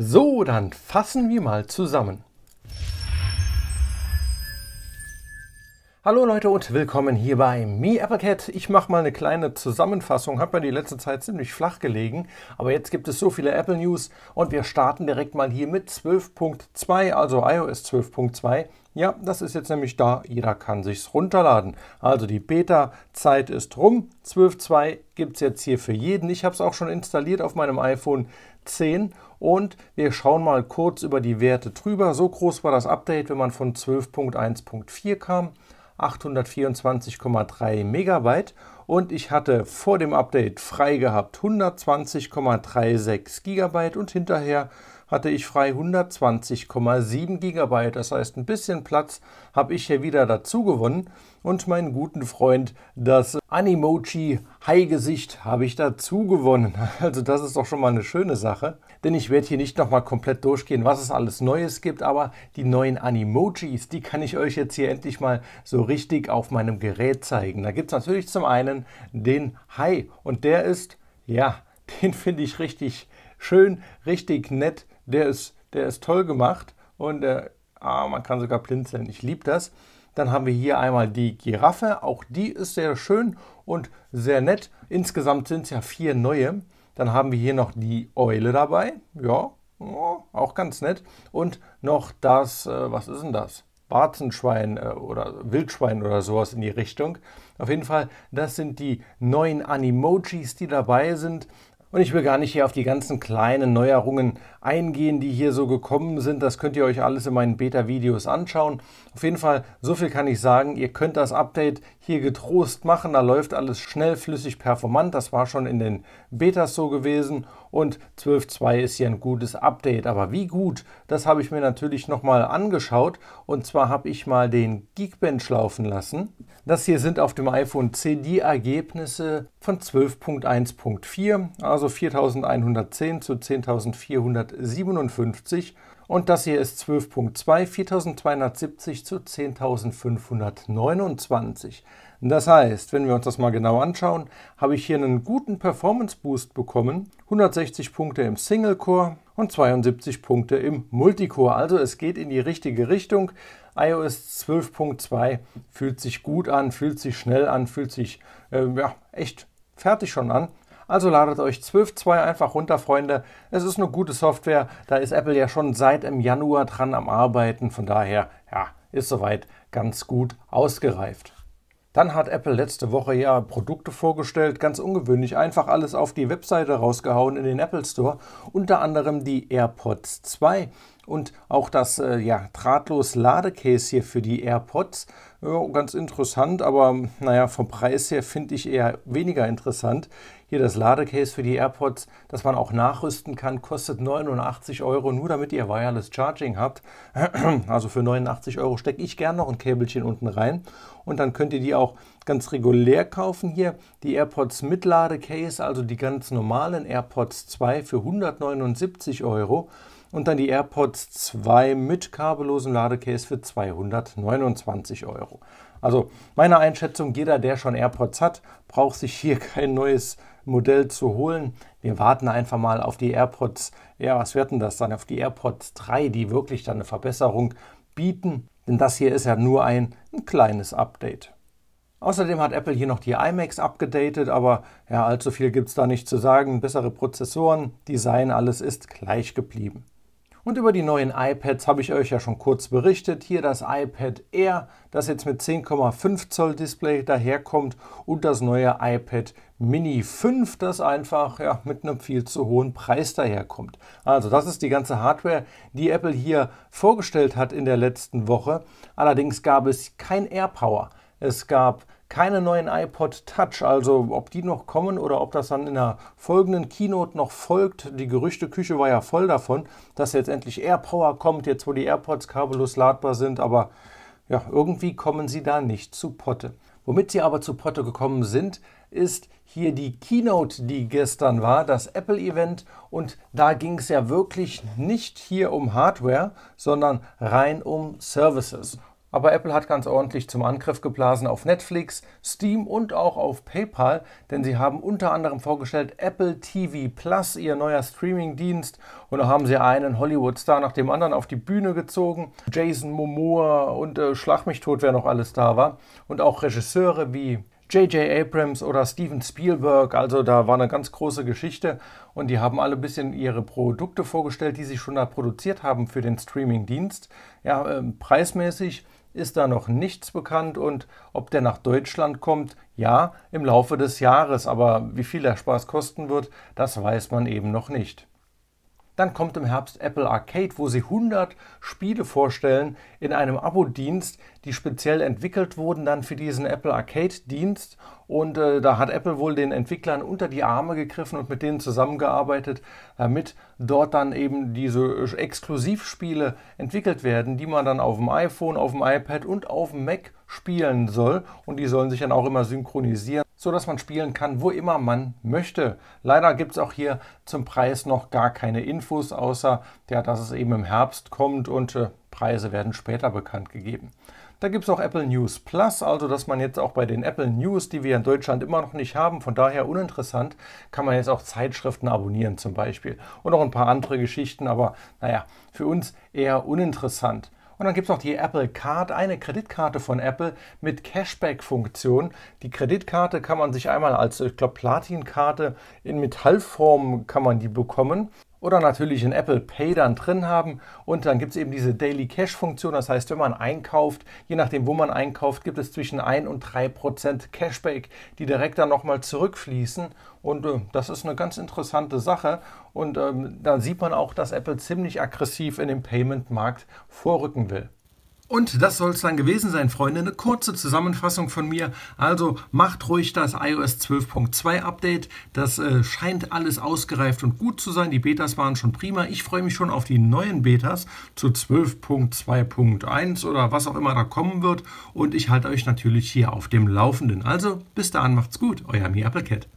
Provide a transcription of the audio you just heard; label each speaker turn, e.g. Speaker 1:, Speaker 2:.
Speaker 1: So, dann fassen wir mal zusammen. Hallo Leute und willkommen hier bei MeAppleCat. Ich mache mal eine kleine Zusammenfassung, hat mir die letzte Zeit ziemlich flach gelegen, aber jetzt gibt es so viele Apple News und wir starten direkt mal hier mit 12.2, also iOS 12.2 ja, das ist jetzt nämlich da, jeder kann sich's runterladen. Also die Beta-Zeit ist rum, 12.2 gibt es jetzt hier für jeden. Ich habe es auch schon installiert auf meinem iPhone 10 und wir schauen mal kurz über die Werte drüber. So groß war das Update, wenn man von 12.1.4 kam, 824,3 Megabyte und ich hatte vor dem Update frei gehabt 120,36 Gigabyte und hinterher hatte ich frei 120,7 GB. Das heißt, ein bisschen Platz habe ich hier wieder dazu gewonnen und meinen guten Freund das Animochi Hai-Gesicht habe ich dazu gewonnen. Also das ist doch schon mal eine schöne Sache, denn ich werde hier nicht nochmal komplett durchgehen, was es alles Neues gibt, aber die neuen Animojis, die kann ich euch jetzt hier endlich mal so richtig auf meinem Gerät zeigen. Da gibt es natürlich zum einen den Hai und der ist, ja, den finde ich richtig schön, richtig nett, der ist, der ist toll gemacht und der, ah, man kann sogar blinzeln. Ich liebe das. Dann haben wir hier einmal die Giraffe. Auch die ist sehr schön und sehr nett. Insgesamt sind es ja vier neue. Dann haben wir hier noch die Eule dabei. Ja, oh, auch ganz nett. Und noch das, äh, was ist denn das? Warzenschwein äh, oder Wildschwein oder sowas in die Richtung. Auf jeden Fall, das sind die neuen Animojis, die dabei sind. Und ich will gar nicht hier auf die ganzen kleinen Neuerungen eingehen, die hier so gekommen sind. Das könnt ihr euch alles in meinen Beta-Videos anschauen. Auf jeden Fall, so viel kann ich sagen. Ihr könnt das Update hier getrost machen. Da läuft alles schnell, flüssig, performant. Das war schon in den Betas so gewesen. Und 12.2 ist hier ein gutes Update. Aber wie gut, das habe ich mir natürlich nochmal angeschaut. Und zwar habe ich mal den Geekbench laufen lassen. Das hier sind auf dem iPhone 10 die Ergebnisse von 12.1.4. Also also 4110 zu 10457 und das hier ist 12.2 4270 zu 10529. Das heißt, wenn wir uns das mal genau anschauen, habe ich hier einen guten Performance Boost bekommen, 160 Punkte im Single Core und 72 Punkte im Multicore. Also es geht in die richtige Richtung. iOS 12.2 fühlt sich gut an, fühlt sich schnell an, fühlt sich äh, ja, echt fertig schon an. Also ladet euch 12.2 einfach runter, Freunde. Es ist eine gute Software. Da ist Apple ja schon seit im Januar dran am Arbeiten. Von daher, ja, ist soweit ganz gut ausgereift. Dann hat Apple letzte Woche ja Produkte vorgestellt, ganz ungewöhnlich, einfach alles auf die Webseite rausgehauen in den Apple Store, unter anderem die AirPods 2 und auch das äh, ja, drahtlos Ladecase hier für die AirPods. Ja, ganz interessant, aber naja, vom Preis her finde ich eher weniger interessant. Hier das Ladecase für die AirPods, das man auch nachrüsten kann, kostet 89 Euro, nur damit ihr Wireless Charging habt. Also für 89 Euro stecke ich gern noch ein Käbelchen unten rein. Und dann könnt ihr die auch ganz regulär kaufen hier. Die AirPods mit Ladecase, also die ganz normalen AirPods 2 für 179 Euro und dann die AirPods 2 mit kabellosem Ladecase für 229 Euro. Also meine Einschätzung, jeder, der schon AirPods hat, braucht sich hier kein neues Modell zu holen. Wir warten einfach mal auf die AirPods, ja, was werden das dann, auf die AirPods 3, die wirklich dann eine Verbesserung bieten. Denn das hier ist ja nur ein, ein kleines Update. Außerdem hat Apple hier noch die iMacs abgedatet, aber ja, allzu viel gibt es da nicht zu sagen. Bessere Prozessoren, Design, alles ist gleich geblieben. Und über die neuen iPads habe ich euch ja schon kurz berichtet. Hier das iPad Air, das jetzt mit 10,5 Zoll Display daherkommt und das neue iPad Mini 5, das einfach ja, mit einem viel zu hohen Preis daherkommt. Also das ist die ganze Hardware, die Apple hier vorgestellt hat in der letzten Woche. Allerdings gab es kein AirPower. Es gab keine neuen iPod Touch, also ob die noch kommen oder ob das dann in der folgenden Keynote noch folgt. Die Gerüchteküche war ja voll davon, dass jetzt endlich AirPower kommt, jetzt wo die AirPods kabellos ladbar sind, aber ja, irgendwie kommen sie da nicht zu Potte. Womit sie aber zu Potte gekommen sind, ist hier die Keynote, die gestern war, das Apple-Event. Und da ging es ja wirklich nicht hier um Hardware, sondern rein um Services. Aber Apple hat ganz ordentlich zum Angriff geblasen auf Netflix, Steam und auch auf PayPal, denn sie haben unter anderem vorgestellt Apple TV Plus, ihr neuer Streamingdienst, und da haben sie einen Hollywood-Star nach dem anderen auf die Bühne gezogen. Jason Momoa und äh, Schlag mich tot, wer noch alles da war. Und auch Regisseure wie J.J. Abrams oder Steven Spielberg, also da war eine ganz große Geschichte und die haben alle ein bisschen ihre Produkte vorgestellt, die sie schon da produziert haben für den Streamingdienst. Ja, äh, preismäßig ist da noch nichts bekannt und ob der nach Deutschland kommt, ja, im Laufe des Jahres, aber wie viel der Spaß kosten wird, das weiß man eben noch nicht. Dann kommt im Herbst Apple Arcade, wo sie 100 Spiele vorstellen in einem Abo-Dienst, die speziell entwickelt wurden dann für diesen Apple Arcade-Dienst. Und äh, da hat Apple wohl den Entwicklern unter die Arme gegriffen und mit denen zusammengearbeitet, damit dort dann eben diese äh, Exklusivspiele entwickelt werden, die man dann auf dem iPhone, auf dem iPad und auf dem Mac spielen soll. Und die sollen sich dann auch immer synchronisieren sodass man spielen kann, wo immer man möchte. Leider gibt es auch hier zum Preis noch gar keine Infos, außer ja, dass es eben im Herbst kommt und äh, Preise werden später bekannt gegeben. Da gibt es auch Apple News Plus, also dass man jetzt auch bei den Apple News, die wir in Deutschland immer noch nicht haben, von daher uninteressant, kann man jetzt auch Zeitschriften abonnieren zum Beispiel. Und auch ein paar andere Geschichten, aber naja, für uns eher uninteressant. Und dann gibt es noch die Apple Card, eine Kreditkarte von Apple mit Cashback-Funktion. Die Kreditkarte kann man sich einmal als, ich glaube, Platinkarte in Metallform kann man die bekommen oder natürlich in Apple Pay dann drin haben. Und dann gibt es eben diese Daily Cash-Funktion. Das heißt, wenn man einkauft, je nachdem, wo man einkauft, gibt es zwischen 1 und 3 Prozent Cashback, die direkt dann nochmal zurückfließen. Und äh, das ist eine ganz interessante Sache. Und ähm, da sieht man auch, dass Apple ziemlich aggressiv in den Payment-Markt vorrücken will. Und das soll es dann gewesen sein, Freunde. Eine kurze Zusammenfassung von mir. Also macht ruhig das iOS 12.2 Update. Das äh, scheint alles ausgereift und gut zu sein. Die Betas waren schon prima. Ich freue mich schon auf die neuen Betas zu 12.2.1 oder was auch immer da kommen wird. Und ich halte euch natürlich hier auf dem Laufenden. Also bis dahin macht's gut. Euer Mi Applecat.